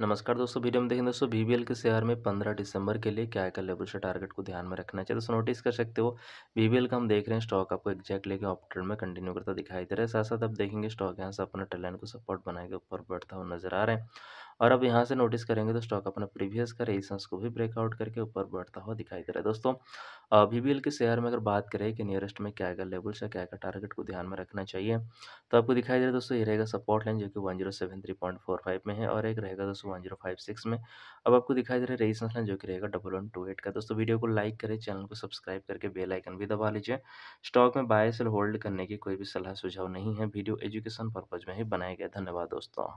नमस्कार दोस्तों वीडियो में देखें दोस्तों वीवीएल के शेयर में 15 दिसंबर के लिए क्या क्या लेवल से टारगेट को ध्यान में रखना चाहिए दोस्तों नोटिस कर सकते हो वीवीएल का हम देख रहे हैं स्टॉक आपको एक्जैक्ट लेके ऑप ट्रेड में कंटिन्यू करता दिखाई दे रहा है साथ साथ आप देखेंगे स्टॉक यहाँ से अपना टैलेंट को सपोर्ट बना के ऊपर बढ़ता हुआ नजर आ रहे हैं और अब यहाँ से नोटिस करेंगे तो स्टॉक अपना प्रीवियस का रेजिस्टेंस को भी ब्रेकआउट करके ऊपर बढ़ता हुआ दिखाई दे रहा है दोस्तों वी के शेयर में अगर बात करें कि नियरेस्ट में क्या क्या लेवल्स है क्या क्या टारगेट को ध्यान में रखना चाहिए तो आपको दिखाई दे रहा है दोस्तों ये रहेगा सपोर्ट लाइन जो कि one zero seven three point four five में है और एक रहेगा दोस्तों वन जीरो फाइव सिक्स में अब आपको दिखाई दे रहा है रेजिस्टेंस लाइन जो कि रहेगा डबल वन टू एट का दोस्तों वीडियो को लाइक करें चैनल को सब्सक्राइब करके बेल आइकन भी दबा लीजिए स्टॉक में बाय सेल होल्ड करने की कोई भी सलाह सुझाव नहीं है वीडियो एजुकेशन पर्पज में ही बनाया गया धन्यवाद दोस्तों